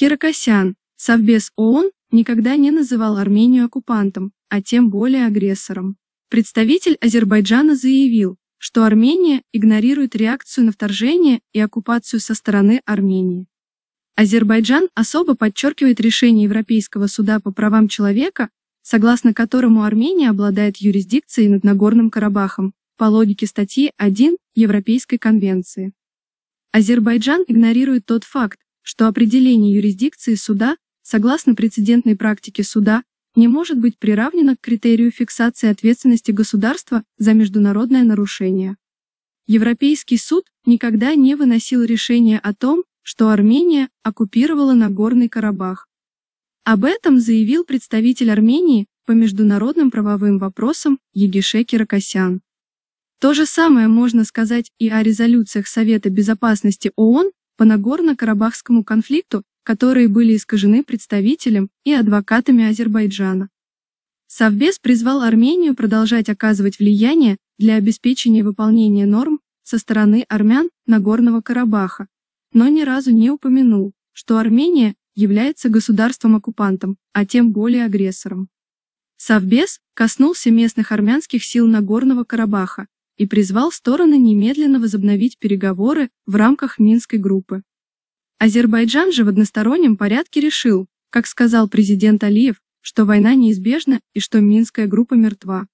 Киракосян, Совбез ООН никогда не называл Армению оккупантом, а тем более агрессором. Представитель Азербайджана заявил, что Армения игнорирует реакцию на вторжение и оккупацию со стороны Армении. Азербайджан особо подчеркивает решение Европейского суда по правам человека, согласно которому Армения обладает юрисдикцией над Нагорным Карабахом, по логике статьи 1 Европейской конвенции. Азербайджан игнорирует тот факт, что определение юрисдикции суда, согласно прецедентной практике суда, не может быть приравнено к критерию фиксации ответственности государства за международное нарушение. Европейский суд никогда не выносил решения о том, что Армения оккупировала Нагорный Карабах. Об этом заявил представитель Армении по международным правовым вопросам Егише Киракосян. То же самое можно сказать и о резолюциях Совета Безопасности ООН по Нагорно-Карабахскому конфликту, которые были искажены представителем и адвокатами Азербайджана. Совбез призвал Армению продолжать оказывать влияние для обеспечения выполнения норм со стороны армян Нагорного Карабаха, но ни разу не упомянул, что Армения является государством-оккупантом, а тем более агрессором. Совбез коснулся местных армянских сил Нагорного Карабаха, и призвал стороны немедленно возобновить переговоры в рамках Минской группы. Азербайджан же в одностороннем порядке решил, как сказал президент Алиев, что война неизбежна и что Минская группа мертва.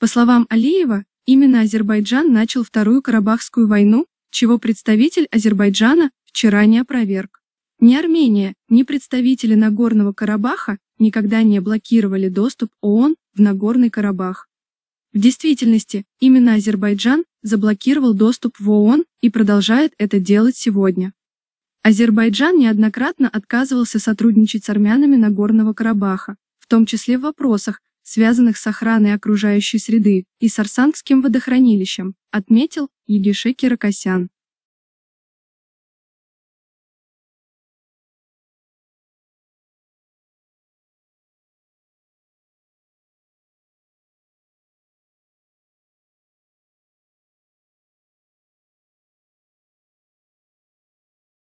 По словам Алиева, именно Азербайджан начал Вторую Карабахскую войну, чего представитель Азербайджана вчера не опроверг. Ни Армения, ни представители Нагорного Карабаха никогда не блокировали доступ ООН в Нагорный Карабах. В действительности, именно Азербайджан заблокировал доступ в ООН и продолжает это делать сегодня. Азербайджан неоднократно отказывался сотрудничать с армянами Нагорного Карабаха, в том числе в вопросах, связанных с охраной окружающей среды и с Арсанским водохранилищем, отметил Егише Киракосян.